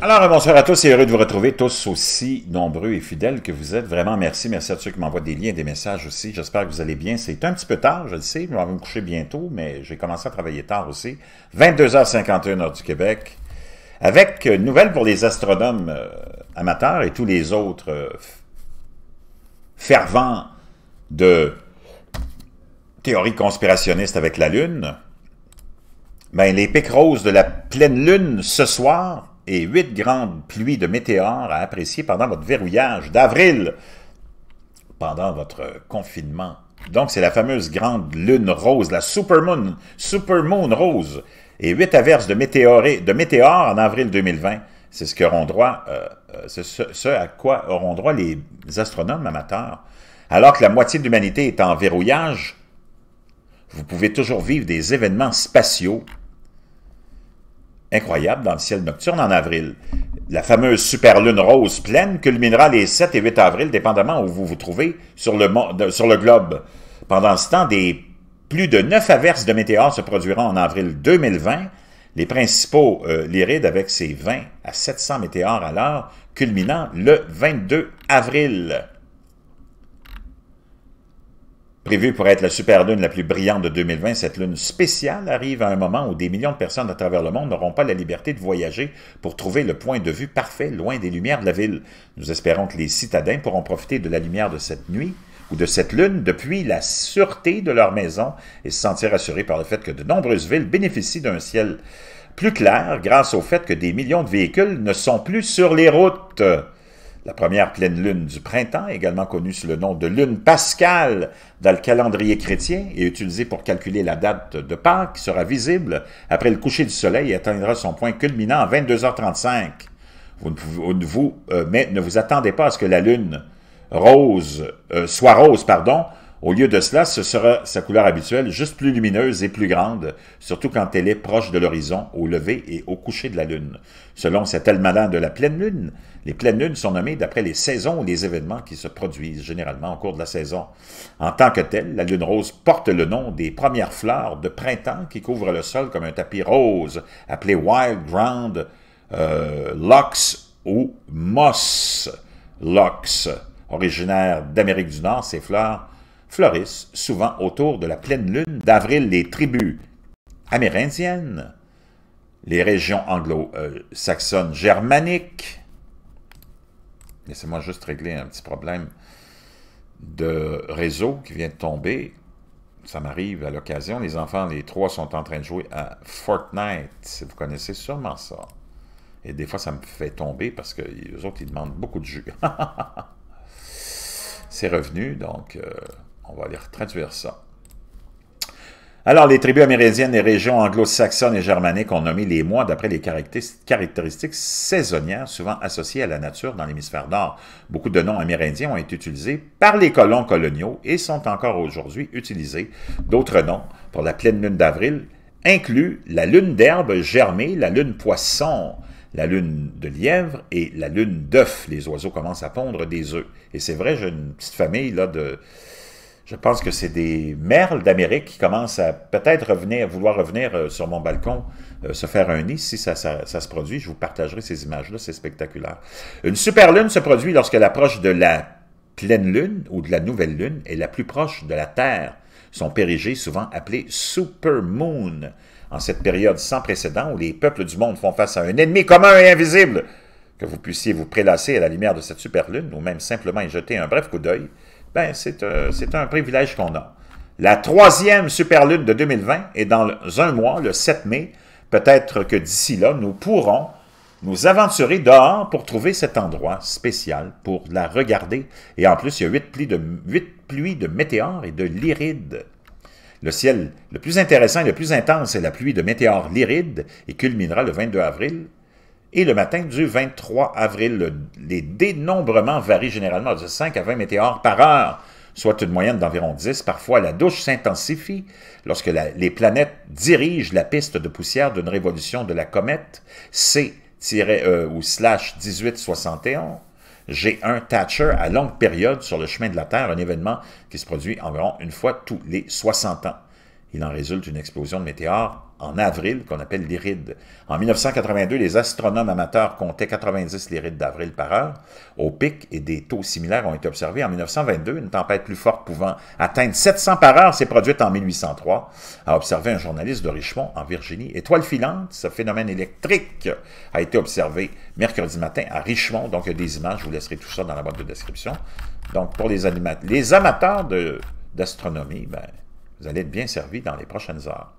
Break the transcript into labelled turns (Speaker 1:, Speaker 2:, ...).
Speaker 1: Alors, bonsoir à tous et heureux de vous retrouver tous aussi nombreux et fidèles que vous êtes. Vraiment, merci. Merci à ceux qui m'envoient des liens, et des messages aussi. J'espère que vous allez bien. C'est un petit peu tard, je le sais. Nous vais me coucher bientôt, mais j'ai commencé à travailler tard aussi. 22h51 heure du Québec. Avec euh, une nouvelle pour les astronomes euh, amateurs et tous les autres euh, fervents de théories conspirationnistes avec la Lune. Ben, les pics roses de la pleine Lune ce soir et huit grandes pluies de météores à apprécier pendant votre verrouillage d'avril, pendant votre confinement. Donc, c'est la fameuse grande lune rose, la supermoon, supermoon rose, et huit averses de, de météores en avril 2020. C'est ce, auront droit, euh, euh, ce, ce à quoi auront droit les astronomes amateurs. Alors que la moitié de l'humanité est en verrouillage, vous pouvez toujours vivre des événements spatiaux incroyable dans le ciel nocturne en avril. La fameuse superlune rose pleine culminera les 7 et 8 avril, dépendamment où vous vous trouvez sur le, sur le globe. Pendant ce temps, des plus de 9 averses de météores se produiront en avril 2020. Les principaux euh, Lyrides avec ses 20 à 700 météores à l'heure, culminant le 22 avril. Prévue pour être la super lune la plus brillante de 2020, cette lune spéciale arrive à un moment où des millions de personnes à travers le monde n'auront pas la liberté de voyager pour trouver le point de vue parfait loin des lumières de la ville. Nous espérons que les citadins pourront profiter de la lumière de cette nuit ou de cette lune depuis la sûreté de leur maison et se sentir assurés par le fait que de nombreuses villes bénéficient d'un ciel plus clair grâce au fait que des millions de véhicules ne sont plus sur les routes. La première pleine lune du printemps, également connue sous le nom de lune pascale dans le calendrier chrétien et utilisée pour calculer la date de Pâques, sera visible après le coucher du soleil et atteindra son point culminant à 22h35. Vous ne, vous, euh, mais ne vous attendez pas à ce que la lune rose, euh, soit rose, pardon, au lieu de cela, ce sera sa couleur habituelle, juste plus lumineuse et plus grande, surtout quand elle est proche de l'horizon, au lever et au coucher de la Lune. Selon cet almanach de la pleine Lune, les pleines lunes sont nommées d'après les saisons ou les événements qui se produisent généralement au cours de la saison. En tant que telle, la Lune rose porte le nom des premières fleurs de printemps qui couvrent le sol comme un tapis rose, appelé Wild Ground euh, Lux ou Moss Lux. Originaire d'Amérique du Nord, ces fleurs fleurissent souvent autour de la pleine lune d'avril les tribus amérindiennes, les régions anglo-saxonnes germaniques. Laissez-moi juste régler un petit problème de réseau qui vient de tomber. Ça m'arrive à l'occasion. Les enfants, les trois, sont en train de jouer à Fortnite. Vous connaissez sûrement ça. Et des fois, ça me fait tomber parce que les autres, ils demandent beaucoup de jus. C'est revenu, donc... Euh, on va aller traduire ça. Alors, les tribus amérindiennes et régions anglo-saxonnes et germaniques ont nommé les mois d'après les caractéristiques saisonnières souvent associées à la nature dans l'hémisphère nord. Beaucoup de noms amérindiens ont été utilisés par les colons coloniaux et sont encore aujourd'hui utilisés. D'autres noms pour la pleine lune d'avril incluent la lune d'herbe germée, la lune poisson, la lune de lièvre et la lune d'œuf. Les oiseaux commencent à pondre des œufs. Et c'est vrai, j'ai une petite famille là de je pense que c'est des merles d'Amérique qui commencent à peut-être revenir, vouloir revenir euh, sur mon balcon, euh, se faire un nid. Si ça, se produit, je vous partagerai ces images-là, c'est spectaculaire. Une super lune se produit lorsque l'approche de la pleine lune ou de la nouvelle lune est la plus proche de la Terre. Son périgée, souvent appelée supermoon. En cette période sans précédent où les peuples du monde font face à un ennemi commun et invisible, que vous puissiez vous prélasser à la lumière de cette super lune ou même simplement y jeter un bref coup d'œil, ben, euh, c'est un privilège qu'on a. La troisième superlune de 2020 est dans un mois, le 7 mai. Peut-être que d'ici là, nous pourrons nous aventurer dehors pour trouver cet endroit spécial pour la regarder. Et en plus, il y a huit pluies de, huit pluies de météores et de lyrides. Le ciel le plus intéressant et le plus intense c'est la pluie de météores lyrides et culminera le 22 avril et le matin du 23 avril, les dénombrements varient généralement de 5 à 20 météores par heure, soit une moyenne d'environ 10. Parfois, la douche s'intensifie lorsque les planètes dirigent la piste de poussière d'une révolution de la comète C-E euh, ou 1871. G1 Thatcher à longue période sur le chemin de la Terre, un événement qui se produit environ une fois tous les 60 ans. Il en résulte une explosion de météores en avril qu'on appelle l'iride. En 1982, les astronomes amateurs comptaient 90 rides d'avril par heure au pic et des taux similaires ont été observés. En 1922, une tempête plus forte pouvant atteindre 700 par heure s'est produite en 1803, a observé un journaliste de Richmond en Virginie. Étoile filante, ce phénomène électrique a été observé mercredi matin à Richmond. Donc, il y a des images, je vous laisserai tout ça dans la boîte de description. Donc, pour les, les amateurs d'astronomie, ben, vous allez être bien servi dans les prochaines heures.